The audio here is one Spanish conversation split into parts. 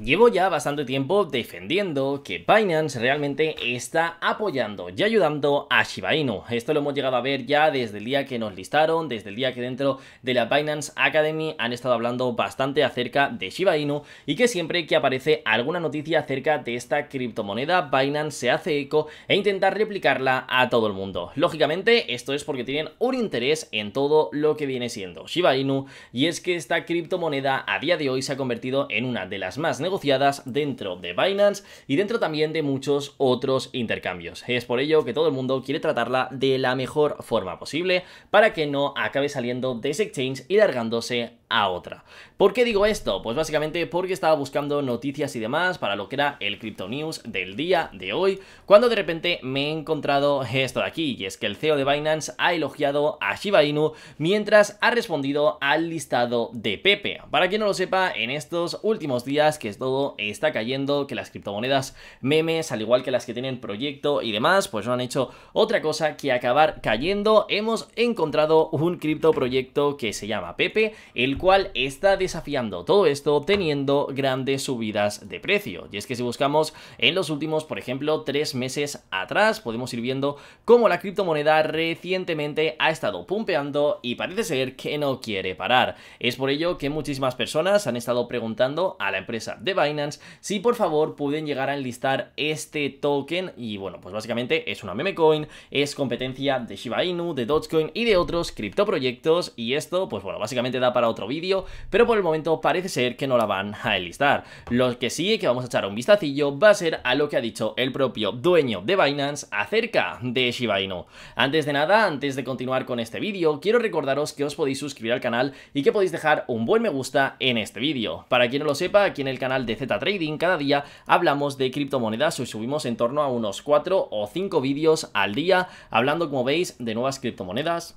Llevo ya bastante tiempo defendiendo que Binance realmente está apoyando y ayudando a Shiba Inu. Esto lo hemos llegado a ver ya desde el día que nos listaron, desde el día que dentro de la Binance Academy han estado hablando bastante acerca de Shiba Inu y que siempre que aparece alguna noticia acerca de esta criptomoneda, Binance se hace eco e intenta replicarla a todo el mundo. Lógicamente, esto es porque tienen un interés en todo lo que viene siendo Shiba Inu y es que esta criptomoneda a día de hoy se ha convertido en una de las más negociadas dentro de Binance y dentro también de muchos otros intercambios. Es por ello que todo el mundo quiere tratarla de la mejor forma posible para que no acabe saliendo de ese exchange y largándose a otra. ¿Por qué digo esto? Pues básicamente porque estaba buscando noticias y demás para lo que era el Crypto News del día de hoy, cuando de repente me he encontrado esto de aquí, y es que el CEO de Binance ha elogiado a Shiba Inu mientras ha respondido al listado de Pepe. Para quien no lo sepa, en estos últimos días que todo está cayendo, que las criptomonedas memes, al igual que las que tienen proyecto y demás, pues no han hecho otra cosa que acabar cayendo, hemos encontrado un cripto proyecto que se llama Pepe, el cual está desafiando todo esto teniendo grandes subidas de precio. Y es que si buscamos en los últimos, por ejemplo, tres meses atrás, podemos ir viendo cómo la criptomoneda recientemente ha estado pumpeando y parece ser que no quiere parar. Es por ello que muchísimas personas han estado preguntando a la empresa de Binance si por favor pueden llegar a enlistar este token y bueno, pues básicamente es una meme coin, es competencia de Shiba Inu, de Dogecoin y de otros criptoproyectos y esto pues bueno, básicamente da para otro vídeo, pero por el momento parece ser que no la van a enlistar. Lo que sí que vamos a echar un vistacillo va a ser a lo que ha dicho el propio dueño de Binance acerca de Shiba Inu. Antes de nada, antes de continuar con este vídeo, quiero recordaros que os podéis suscribir al canal y que podéis dejar un buen me gusta en este vídeo. Para quien no lo sepa, aquí en el canal de Z Trading cada día hablamos de criptomonedas y subimos en torno a unos 4 o 5 vídeos al día hablando, como veis, de nuevas criptomonedas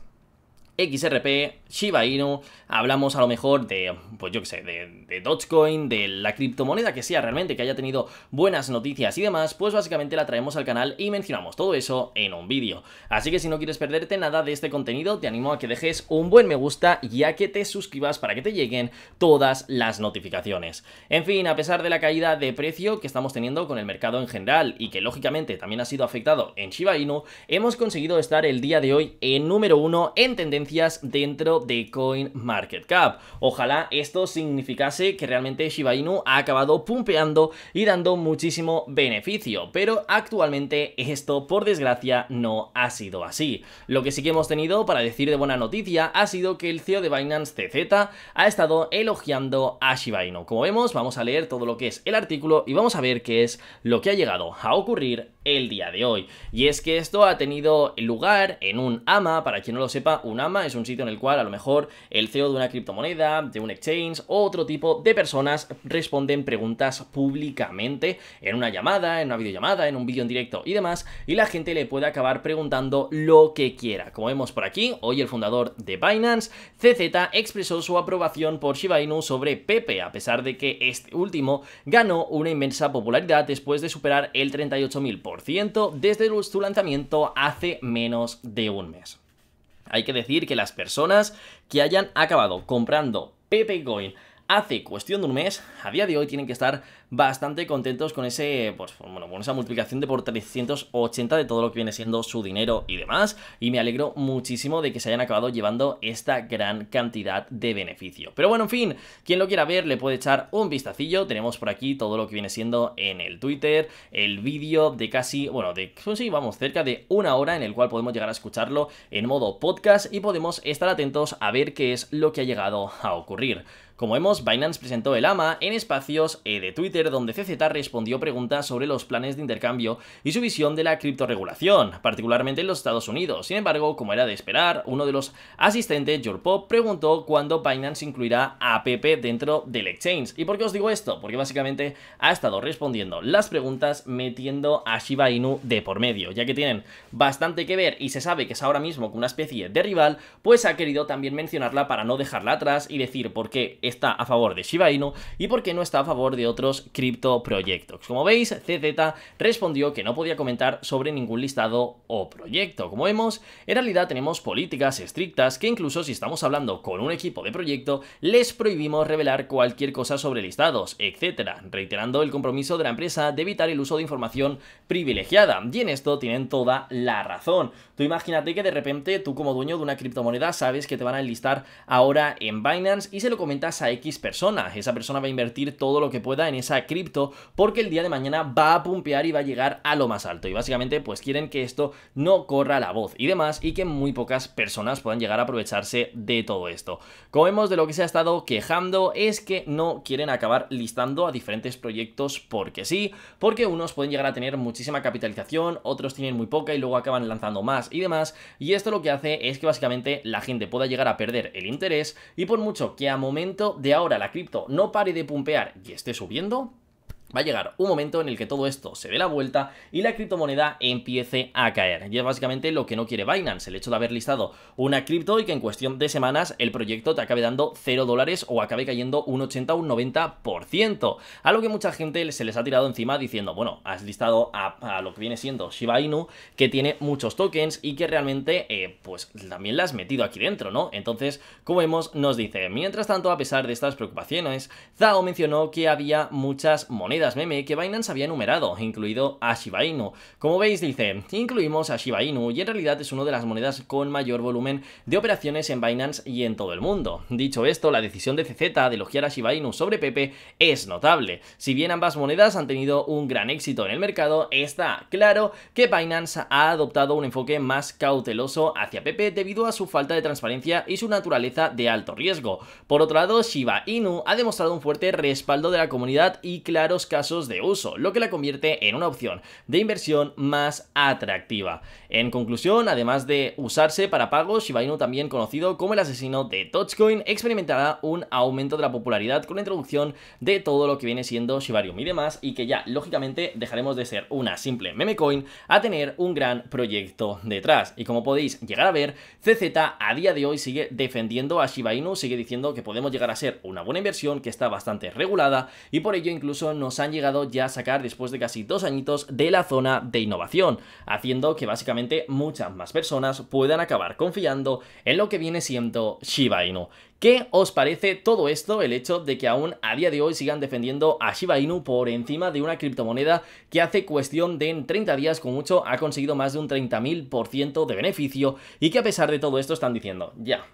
XRP, Shiba Inu, hablamos a lo mejor de, pues yo qué sé, de, de, Dogecoin, de la criptomoneda que sea realmente, que haya tenido buenas noticias y demás, pues básicamente la traemos al canal y mencionamos todo eso en un vídeo. Así que si no quieres perderte nada de este contenido, te animo a que dejes un buen me gusta y a que te suscribas para que te lleguen todas las notificaciones. En fin, a pesar de la caída de precio que estamos teniendo con el mercado en general y que lógicamente también ha sido afectado en Shiba Inu, hemos conseguido estar el día de hoy en número uno en tendencia dentro de CoinMarketCap. Ojalá esto significase que realmente Shiba Inu ha acabado pumpeando y dando muchísimo beneficio, pero actualmente esto por desgracia no ha sido así. Lo que sí que hemos tenido para decir de buena noticia ha sido que el CEO de Binance CZ ha estado elogiando a Shiba Inu. Como vemos, vamos a leer todo lo que es el artículo y vamos a ver qué es lo que ha llegado a ocurrir el día de hoy. Y es que esto ha tenido lugar en un AMA, para quien no lo sepa, un AMA es un sitio en el cual a lo mejor el CEO de una criptomoneda, de un exchange o otro tipo de personas responden preguntas públicamente en una llamada, en una videollamada, en un vídeo en directo y demás, y la gente le puede acabar preguntando lo que quiera. Como vemos por aquí, hoy el fundador de Binance, CZ, expresó su aprobación por Shiba Inu sobre Pepe, a pesar de que este último ganó una inmensa popularidad después de superar el 38.000% desde su lanzamiento hace menos de un mes. Hay que decir que las personas que hayan acabado comprando Pepe Coin hace cuestión de un mes, a día de hoy tienen que estar bastante contentos con ese pues bueno, con esa multiplicación de por 380 de todo lo que viene siendo su dinero y demás, y me alegro muchísimo de que se hayan acabado llevando esta gran cantidad de beneficio. Pero bueno, en fin, quien lo quiera ver le puede echar un vistacillo, tenemos por aquí todo lo que viene siendo en el Twitter, el vídeo de casi, bueno, de, pues sí, vamos, cerca de una hora en el cual podemos llegar a escucharlo en modo podcast y podemos estar atentos a ver qué es lo que ha llegado a ocurrir. Como vemos, Binance presentó el AMA en espacios eh, de Twitter donde CZ respondió preguntas sobre los planes de intercambio y su visión de la criptoregulación, particularmente en los Estados Unidos. Sin embargo, como era de esperar, uno de los asistentes, Pop, preguntó cuándo Binance incluirá a Pepe dentro del exchange. ¿Y por qué os digo esto? Porque básicamente ha estado respondiendo las preguntas metiendo a Shiba Inu de por medio, ya que tienen bastante que ver y se sabe que es ahora mismo una especie de rival, pues ha querido también mencionarla para no dejarla atrás y decir por qué está a favor de Shiba Inu y por qué no está a favor de otros cripto proyectos. Como veis, CZ respondió que no podía comentar sobre ningún listado o proyecto. Como vemos, en realidad tenemos políticas estrictas que incluso si estamos hablando con un equipo de proyecto, les prohibimos revelar cualquier cosa sobre listados, etcétera, reiterando el compromiso de la empresa de evitar el uso de información privilegiada. Y en esto tienen toda la razón. Tú imagínate que de repente tú como dueño de una criptomoneda sabes que te van a enlistar ahora en Binance y se lo comentas a X persona. Esa persona va a invertir todo lo que pueda en esa cripto porque el día de mañana va a pumpear y va a llegar a lo más alto. Y básicamente pues quieren que esto no corra la voz y demás y que muy pocas personas puedan llegar a aprovecharse de todo esto. Como vemos de lo que se ha estado quejando es que no quieren acabar listando a diferentes proyectos porque sí, porque unos pueden llegar a tener muchísima capitalización, otros tienen muy poca y luego acaban lanzando más y demás. Y esto lo que hace es que básicamente la gente pueda llegar a perder el interés y por mucho que a momento de ahora la cripto no pare de pumpear y esté subiendo, Va a llegar un momento en el que todo esto se dé la vuelta y la criptomoneda empiece a caer. Y es básicamente lo que no quiere Binance, el hecho de haber listado una cripto y que en cuestión de semanas el proyecto te acabe dando 0 dólares o acabe cayendo un 80 o un 90%. A lo que mucha gente se les ha tirado encima diciendo, bueno, has listado a, lo que viene siendo Shiba Inu, que tiene muchos tokens y que realmente eh, pues también la has metido aquí dentro, ¿no? Entonces, como vemos, nos dice, mientras tanto, a pesar de estas preocupaciones, Zao mencionó que había muchas monedas meme que Binance había numerado, incluido a Shiba Inu. Como veis dice, incluimos a Shiba Inu y en realidad es una de las monedas con mayor volumen de operaciones en Binance y en todo el mundo. Dicho esto, la decisión de CZ de elogiar a Shiba Inu sobre Pepe es notable. Si bien ambas monedas han tenido un gran éxito en el mercado, está claro que Binance ha adoptado un enfoque más cauteloso hacia Pepe debido a su falta de transparencia y su naturaleza de alto riesgo. Por otro lado, Shiba Inu ha demostrado un fuerte respaldo de la comunidad y claros casos de uso, lo que la convierte en una opción de inversión más atractiva. En conclusión, además de usarse para pagos, Shiba Inu también conocido como el asesino de Dogecoin experimentará un aumento de la popularidad con la introducción de todo lo que viene siendo Shibarium y demás y que ya lógicamente dejaremos de ser una simple meme coin a tener un gran proyecto detrás. Y como podéis llegar a ver, CZ a día de hoy sigue defendiendo a Shiba Inu, sigue diciendo que podemos llegar a ser una buena inversión que está bastante regulada y por ello incluso nos han llegado ya a sacar después de casi dos añitos de la zona de innovación, haciendo que básicamente muchas más personas puedan acabar confiando en lo que viene siendo Shiba Inu. ¿Qué os parece todo esto, el hecho de que aún a día de hoy sigan defendiendo a Shiba Inu por encima de una criptomoneda que hace cuestión de en 30 días con mucho ha conseguido más de un 30.000% de beneficio y que a pesar de todo esto están diciendo, ya,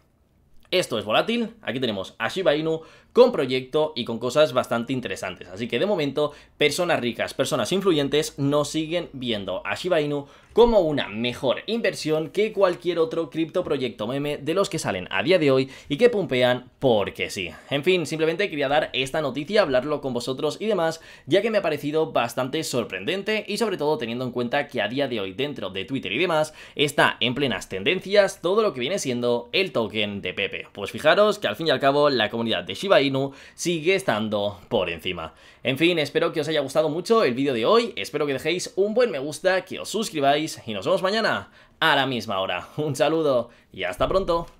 esto es volátil, aquí tenemos a Shiba Inu con proyecto y con cosas bastante interesantes. Así que de momento, personas ricas, personas influyentes nos siguen viendo a Shiba Inu como una mejor inversión que cualquier otro criptoproyecto meme de los que salen a día de hoy y que pumpean porque sí. En fin, simplemente quería dar esta noticia, hablarlo con vosotros y demás, ya que me ha parecido bastante sorprendente y sobre todo teniendo en cuenta que a día de hoy dentro de Twitter y demás está en plenas tendencias todo lo que viene siendo el token de Pepe. Pues fijaros que al fin y al cabo la comunidad de Shiba Inu sigue estando por encima. En fin, espero que os haya gustado mucho el vídeo de hoy, espero que dejéis un buen me gusta, que os suscribáis y nos vemos mañana a la misma hora. Un saludo y hasta pronto.